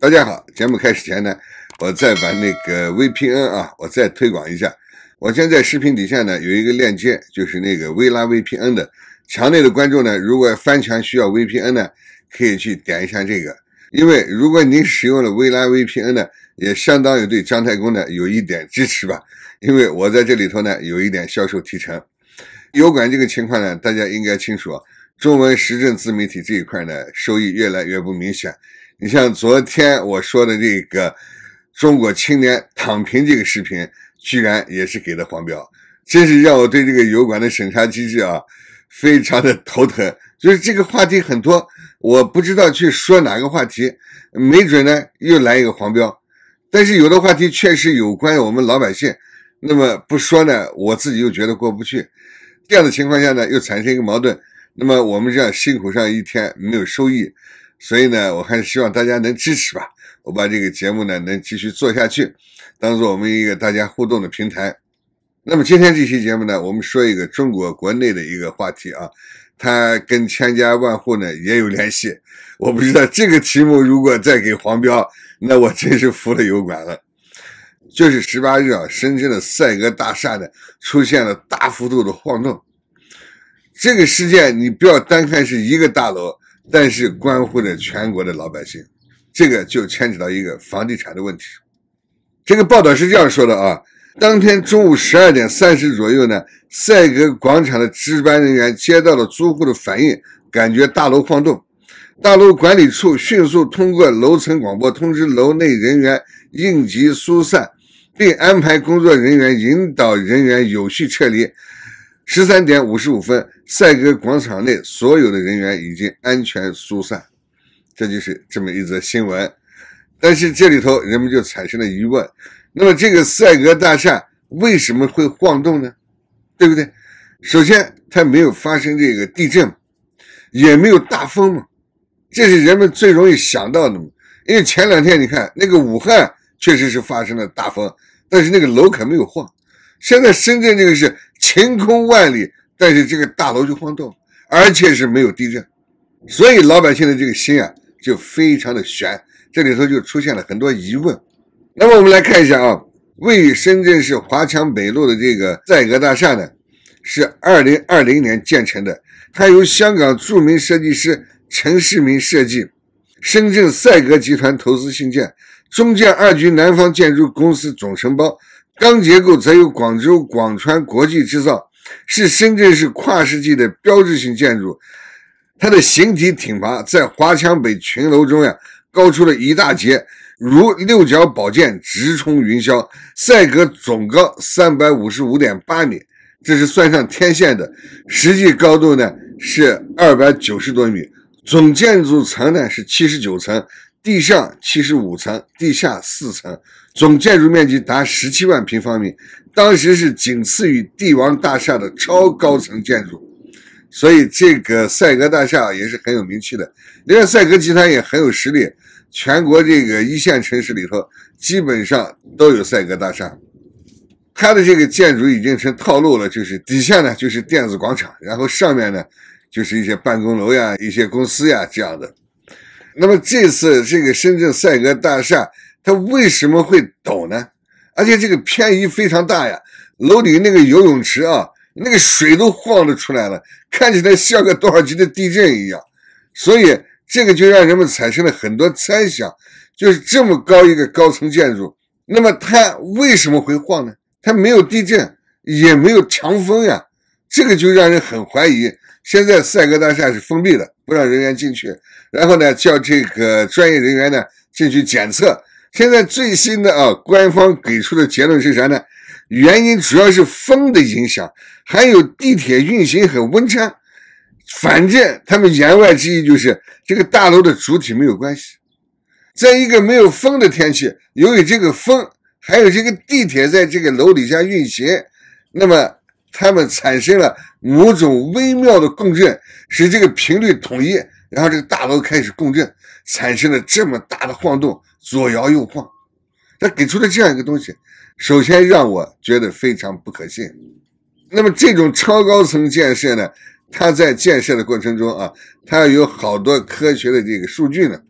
大家好，节目开始前呢，我再把那个 VPN 啊，我再推广一下。我现在视频底下呢有一个链接，就是那个微拉 VPN 的。墙内的观众呢，如果翻墙需要 VPN 呢，可以去点一下这个。因为如果您使用了微拉 VPN 呢，也相当于对姜太公呢有一点支持吧。因为我在这里头呢有一点销售提成。油管这个情况呢，大家应该清楚，中文时政自媒体这一块呢，收益越来越不明显。你像昨天我说的这个中国青年躺平这个视频，居然也是给的黄标，真是让我对这个油管的审查机制啊，非常的头疼。就是这个话题很多，我不知道去说哪个话题，没准呢又来一个黄标。但是有的话题确实有关于我们老百姓，那么不说呢，我自己又觉得过不去。这样的情况下呢，又产生一个矛盾。那么我们这样辛苦上一天没有收益。所以呢，我还是希望大家能支持吧，我把这个节目呢能继续做下去，当做我们一个大家互动的平台。那么今天这期节目呢，我们说一个中国国内的一个话题啊，它跟千家万户呢也有联系。我不知道这个题目如果再给黄标，那我真是服了油管了。就是十八日啊，深圳的赛格大厦呢出现了大幅度的晃动。这个事件你不要单看是一个大楼。但是关乎着全国的老百姓，这个就牵扯到一个房地产的问题。这个报道是这样说的啊：当天中午十二点三十左右呢，赛格广场的值班人员接到了租户的反应，感觉大楼晃动。大楼管理处迅速通过楼层广播通知楼内人员应急疏散，并安排工作人员引导人员有序撤离。十三点五十五分，赛格广场内所有的人员已经安全疏散。这就是这么一则新闻，但是这里头人们就产生了疑问：那么这个赛格大厦为什么会晃动呢？对不对？首先，它没有发生这个地震，也没有大风嘛，这是人们最容易想到的嘛。因为前两天你看，那个武汉确实是发生了大风，但是那个楼可没有晃。现在深圳这个是晴空万里，但是这个大楼就晃动，而且是没有地震，所以老百姓的这个心啊就非常的悬，这里头就出现了很多疑问。那么我们来看一下啊，位于深圳市华强北路的这个赛格大厦呢，是二零二零年建成的，它由香港著名设计师陈世民设计，深圳赛格集团投资兴建，中建二局南方建筑公司总承包。钢结构则由广州广川国际制造，是深圳市跨世纪的标志性建筑。它的形体挺拔，在华强北群楼中呀，高出了一大截，如六角宝剑直冲云霄。赛格总高三百五十五点八米，这是算上天线的，实际高度呢是二百九十多米。总建筑层呢是七十九层。地上七十五层，地下四层，总建筑面积达十七万平方米，当时是仅次于帝王大厦的超高层建筑，所以这个赛格大厦也是很有名气的。你看赛格集团也很有实力，全国这个一线城市里头基本上都有赛格大厦。它的这个建筑已经成套路了，就是底下呢就是电子广场，然后上面呢就是一些办公楼呀、一些公司呀这样的。那么这次这个深圳赛格大厦它为什么会抖呢？而且这个偏移非常大呀，楼顶那个游泳池啊，那个水都晃得出来了，看起来像个多少级的地震一样。所以这个就让人们产生了很多猜想，就是这么高一个高层建筑，那么它为什么会晃呢？它没有地震，也没有强风呀，这个就让人很怀疑。现在赛格大厦是封闭的，不让人员进去。然后呢，叫这个专业人员呢进去检测。现在最新的啊，官方给出的结论是啥呢？原因主要是风的影响，还有地铁运行很温差。反正他们言外之意就是这个大楼的主体没有关系。在一个没有风的天气，由于这个风还有这个地铁在这个楼底下运行，那么。他们产生了某种微妙的共振，使这个频率统一，然后这个大楼开始共振，产生了这么大的晃动，左摇右晃。他给出了这样一个东西，首先让我觉得非常不可信。那么这种超高层建设呢，它在建设的过程中啊，它要有好多科学的这个数据呢，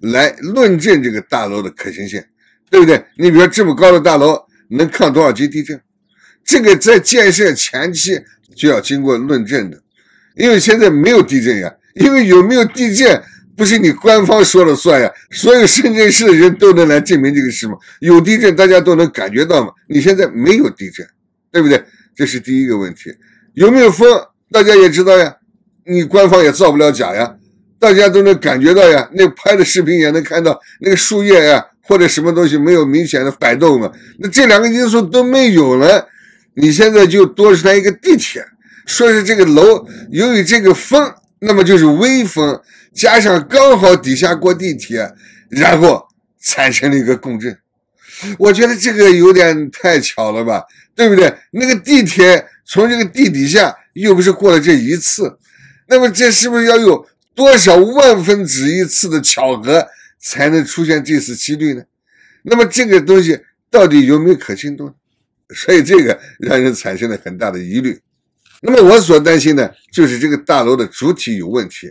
来论证这个大楼的可行性，对不对？你比如说这么高的大楼能抗多少级地震？这个在建设前期就要经过论证的，因为现在没有地震呀。因为有没有地震不是你官方说了算呀。所有深圳市的人都能来证明这个事嘛，有地震大家都能感觉到嘛，你现在没有地震，对不对？这是第一个问题。有没有风大家也知道呀，你官方也造不了假呀，大家都能感觉到呀。那拍的视频也能看到那个树叶呀或者什么东西没有明显的摆动嘛？那这两个因素都没有了。你现在就多出来一个地铁，说是这个楼由于这个风，那么就是微风，加上刚好底下过地铁，然后产生了一个共振。我觉得这个有点太巧了吧，对不对？那个地铁从这个地底下又不是过了这一次，那么这是不是要有多少万分之一次的巧合才能出现这次几率呢？那么这个东西到底有没有可信度？所以这个让人产生了很大的疑虑。那么我所担心呢，就是这个大楼的主体有问题。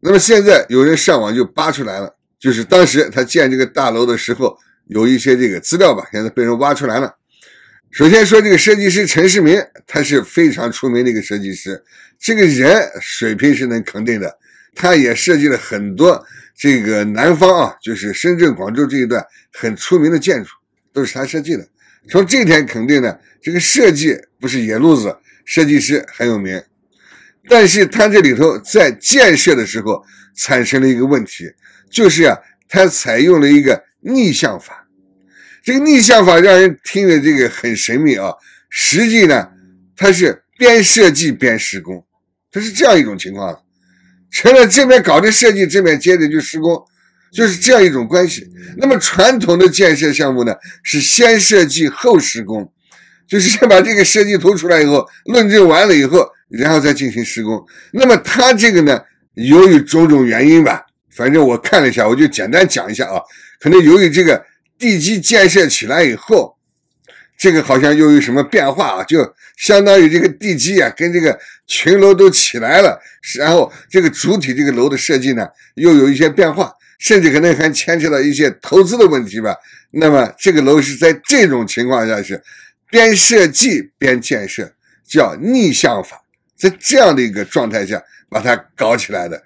那么现在有人上网就扒出来了，就是当时他建这个大楼的时候有一些这个资料吧，现在被人挖出来了。首先说这个设计师陈世民，他是非常出名的一个设计师，这个人水平是能肯定的。他也设计了很多这个南方啊，就是深圳、广州这一段很出名的建筑，都是他设计的。从这点肯定呢，这个设计不是野路子，设计师很有名，但是他这里头在建设的时候产生了一个问题，就是啊，他采用了一个逆向法，这个逆向法让人听着这个很神秘啊，实际呢，他是边设计边施工，他是这样一种情况，成了这边搞的设计，这边接着就施工。就是这样一种关系。那么传统的建设项目呢，是先设计后施工，就是先把这个设计图出来以后，论证完了以后，然后再进行施工。那么它这个呢，由于种种原因吧，反正我看了一下，我就简单讲一下啊。可能由于这个地基建设起来以后，这个好像又有什么变化啊？就相当于这个地基啊，跟这个群楼都起来了，然后这个主体这个楼的设计呢，又有一些变化。甚至可能还牵扯到一些投资的问题吧。那么，这个楼市在这种情况下是边设计边建设，叫逆向法，在这样的一个状态下把它搞起来的。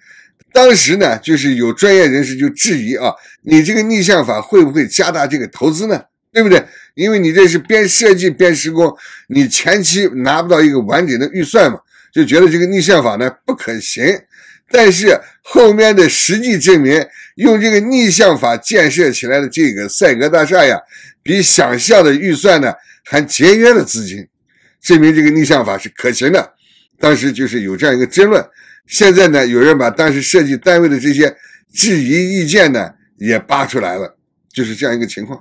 当时呢，就是有专业人士就质疑啊，你这个逆向法会不会加大这个投资呢？对不对？因为你这是边设计边施工，你前期拿不到一个完整的预算嘛，就觉得这个逆向法呢不可行。但是后面的实际证明，用这个逆向法建设起来的这个赛格大厦呀，比想象的预算呢还节约了资金，证明这个逆向法是可行的。当时就是有这样一个争论，现在呢，有人把当时设计单位的这些质疑意见呢也扒出来了，就是这样一个情况。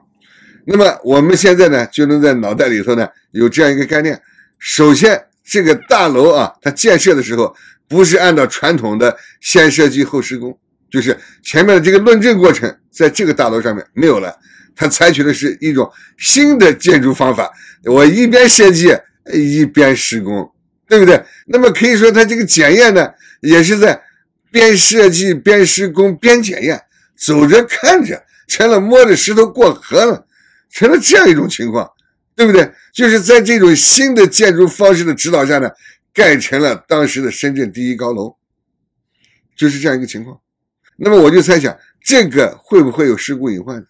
那么我们现在呢，就能在脑袋里头呢有这样一个概念：首先，这个大楼啊，它建设的时候。不是按照传统的先设计后施工，就是前面的这个论证过程在这个大楼上面没有了。他采取的是一种新的建筑方法，我一边设计一边施工，对不对？那么可以说他这个检验呢，也是在边设计边施工边检验，走着看着，成了摸着石头过河了，成了这样一种情况，对不对？就是在这种新的建筑方式的指导下呢。盖成了当时的深圳第一高楼，就是这样一个情况。那么我就猜想，这个会不会有事故隐患呢？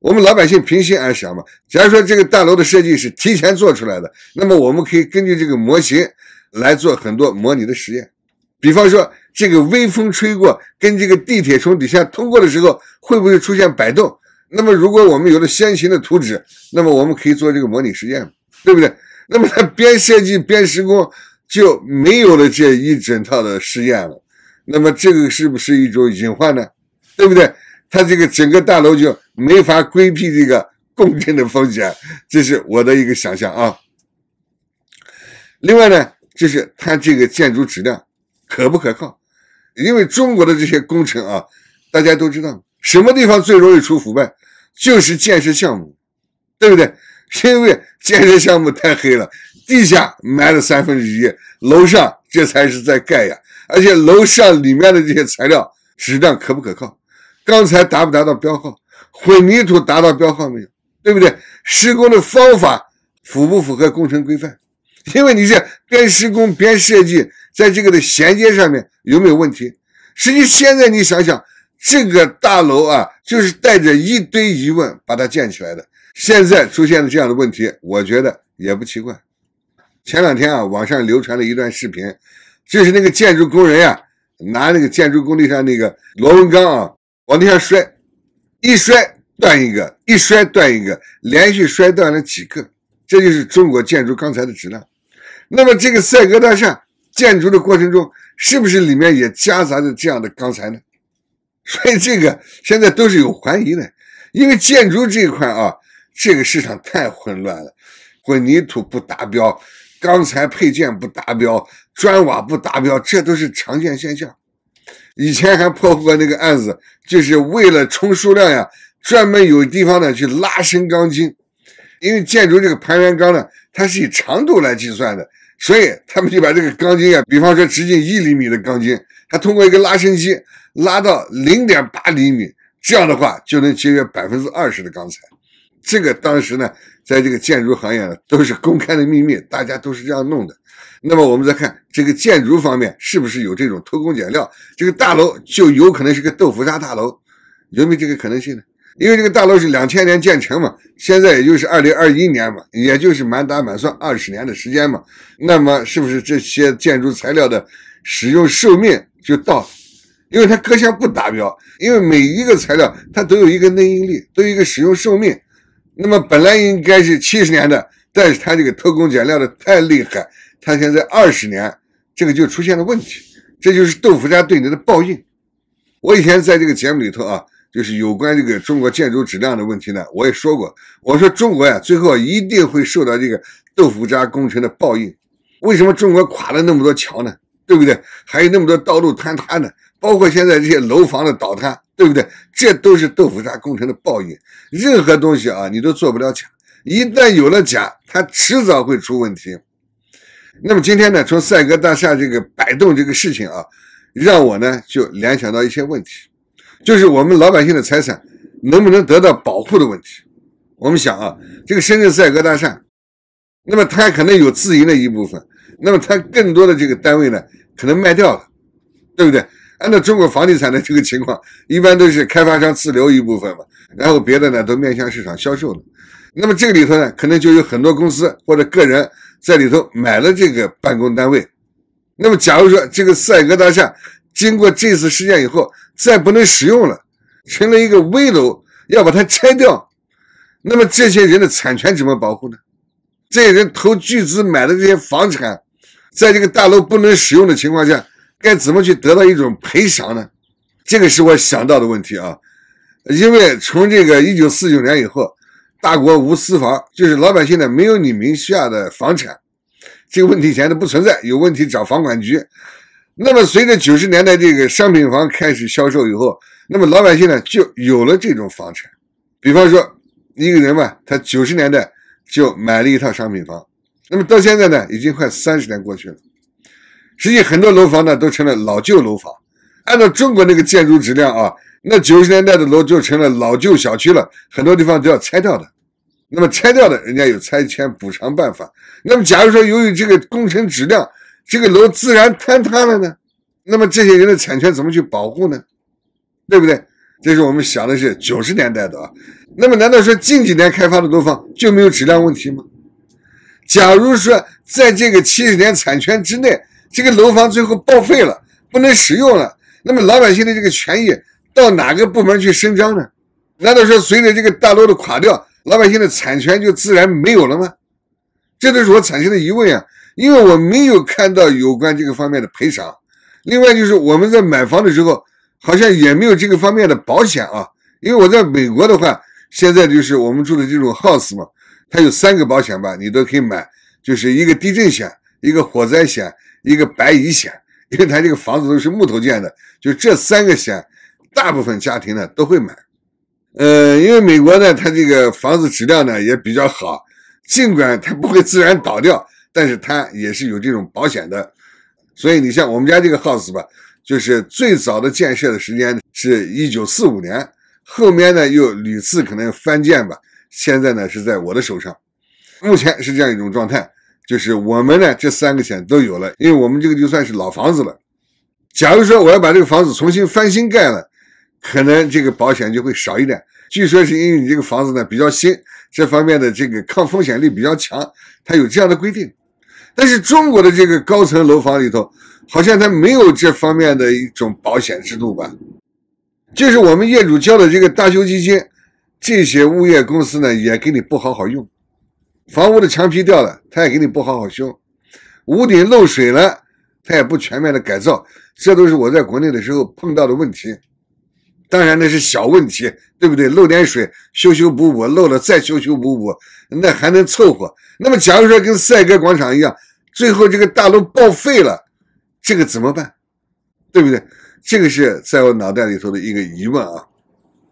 我们老百姓平心而想嘛。假如说这个大楼的设计是提前做出来的，那么我们可以根据这个模型来做很多模拟的实验。比方说，这个微风吹过，跟这个地铁从底下通过的时候，会不会出现摆动？那么如果我们有了先行的图纸，那么我们可以做这个模拟实验，对不对？那么他边设计边施工。就没有了这一整套的试验了，那么这个是不是一种隐患呢？对不对？它这个整个大楼就没法规避这个共振的风险，这是我的一个想象啊。另外呢，就是它这个建筑质量可不可靠？因为中国的这些工程啊，大家都知道什么地方最容易出腐败，就是建设项目，对不对？是因为建设项目太黑了，地下埋了三分之一，楼上这才是在盖呀。而且楼上里面的这些材料质量可不可靠？钢材达不达到标号？混凝土达到标号没有？对不对？施工的方法符不符合工程规范？因为你是边施工边设计，在这个的衔接上面有没有问题？实际现在你想想，这个大楼啊，就是带着一堆疑问把它建起来的。现在出现的这样的问题，我觉得也不奇怪。前两天啊，网上流传了一段视频，就是那个建筑工人呀，拿那个建筑工地上那个螺纹钢啊，往地上摔，一摔断一个，一摔断一个，连续摔断了几个。这就是中国建筑钢材的质量。那么这个赛格大厦建筑的过程中，是不是里面也夹杂着这样的钢材呢？所以这个现在都是有怀疑的，因为建筑这一块啊。这个市场太混乱了，混凝土不达标，钢材配件不达标，砖瓦不达标，这都是常见现象。以前还破过那个案子，就是为了充数量呀，专门有地方呢去拉伸钢筋。因为建筑这个盘圆钢呢，它是以长度来计算的，所以他们就把这个钢筋啊，比方说直径一厘米的钢筋，它通过一个拉伸机拉到零点八厘米，这样的话就能节约百分之二十的钢材。这个当时呢，在这个建筑行业呢，都是公开的秘密，大家都是这样弄的。那么我们再看这个建筑方面是不是有这种偷工减料？这个大楼就有可能是个豆腐渣大楼，有没有这个可能性呢？因为这个大楼是两千年建成嘛，现在也就是二零二一年嘛，也就是满打满算二十年的时间嘛。那么是不是这些建筑材料的使用寿命就到？因为它各项不达标，因为每一个材料它都有一个内应力，都有一个使用寿命。那么本来应该是七十年的，但是他这个偷工减料的太厉害，他现在二十年，这个就出现了问题。这就是豆腐渣对你的报应。我以前在这个节目里头啊，就是有关这个中国建筑质量的问题呢，我也说过，我说中国呀，最后一定会受到这个豆腐渣工程的报应。为什么中国垮了那么多桥呢？对不对？还有那么多道路坍塌呢，包括现在这些楼房的倒塌。对不对？这都是豆腐渣工程的报应。任何东西啊，你都做不了假。一旦有了假，它迟早会出问题。那么今天呢，从赛格大厦这个摆动这个事情啊，让我呢就联想到一些问题，就是我们老百姓的财产能不能得到保护的问题。我们想啊，这个深圳赛格大厦，那么它可能有自营的一部分，那么它更多的这个单位呢，可能卖掉了，对不对？按照中国房地产的这个情况，一般都是开发商自留一部分嘛，然后别的呢都面向市场销售的。那么这个里头呢，可能就有很多公司或者个人在里头买了这个办公单位。那么假如说这个赛格大厦经过这次事件以后再不能使用了，成了一个危楼，要把它拆掉，那么这些人的产权怎么保护呢？这些人投巨资买的这些房产，在这个大楼不能使用的情况下。该怎么去得到一种赔偿呢？这个是我想到的问题啊。因为从这个一九四九年以后，大国无私房，就是老百姓呢没有你名下的房产，这个问题以前都不存在，有问题找房管局。那么随着九十年代这个商品房开始销售以后，那么老百姓呢就有了这种房产。比方说一个人嘛，他九十年代就买了一套商品房，那么到现在呢，已经快三十年过去了。实际很多楼房呢都成了老旧楼房，按照中国那个建筑质量啊，那九十年代的楼就成了老旧小区了，很多地方都要拆掉的。那么拆掉的人家有拆迁补偿办法。那么假如说由于这个工程质量，这个楼自然坍塌了呢？那么这些人的产权怎么去保护呢？对不对？这是我们想的是九十年代的啊。那么难道说近几年开发的楼房就没有质量问题吗？假如说在这个七十年产权之内？这个楼房最后报废了，不能使用了。那么老百姓的这个权益到哪个部门去伸张呢？难道说随着这个大楼的垮掉，老百姓的产权就自然没有了吗？这都是我产生的疑问啊！因为我没有看到有关这个方面的赔偿。另外就是我们在买房的时候，好像也没有这个方面的保险啊。因为我在美国的话，现在就是我们住的这种 house 嘛，它有三个保险吧，你都可以买，就是一个地震险，一个火灾险。一个白蚁险，因为它这个房子都是木头建的，就这三个险，大部分家庭呢都会买。呃，因为美国呢，它这个房子质量呢也比较好，尽管它不会自然倒掉，但是它也是有这种保险的。所以你像我们家这个 house 吧，就是最早的建设的时间是一九四五年，后面呢又屡次可能翻建吧，现在呢是在我的手上，目前是这样一种状态。就是我们呢，这三个险都有了，因为我们这个就算是老房子了。假如说我要把这个房子重新翻新盖了，可能这个保险就会少一点。据说是因为你这个房子呢比较新，这方面的这个抗风险力比较强，它有这样的规定。但是中国的这个高层楼房里头，好像它没有这方面的一种保险制度吧？就是我们业主交的这个大修基金，这些物业公司呢也给你不好好用。房屋的墙皮掉了，他也给你不好好修；屋顶漏水了，他也不全面的改造。这都是我在国内的时候碰到的问题。当然那是小问题，对不对？漏点水修修补补，漏了再修修补补，那还能凑合。那么假如说跟赛格广场一样，最后这个大楼报废了，这个怎么办？对不对？这个是在我脑袋里头的一个疑问啊。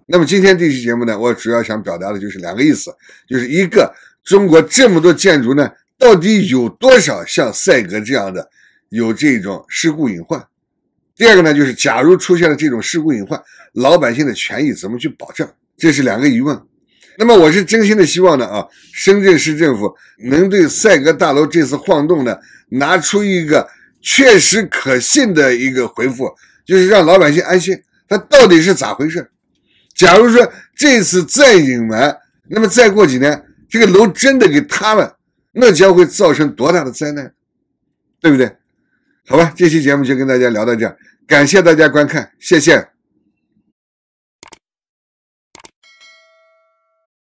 那么今天这期节目呢，我主要想表达的就是两个意思，就是一个。中国这么多建筑呢，到底有多少像赛格这样的有这种事故隐患？第二个呢，就是假如出现了这种事故隐患，老百姓的权益怎么去保障？这是两个疑问。那么我是真心的希望呢，啊，深圳市政府能对赛格大楼这次晃动呢，拿出一个确实可信的一个回复，就是让老百姓安心。它到底是咋回事？假如说这次再隐瞒，那么再过几年。这个楼真的给塌了，那将会造成多大的灾难，对不对？好吧，这期节目就跟大家聊到这，感谢大家观看，谢谢。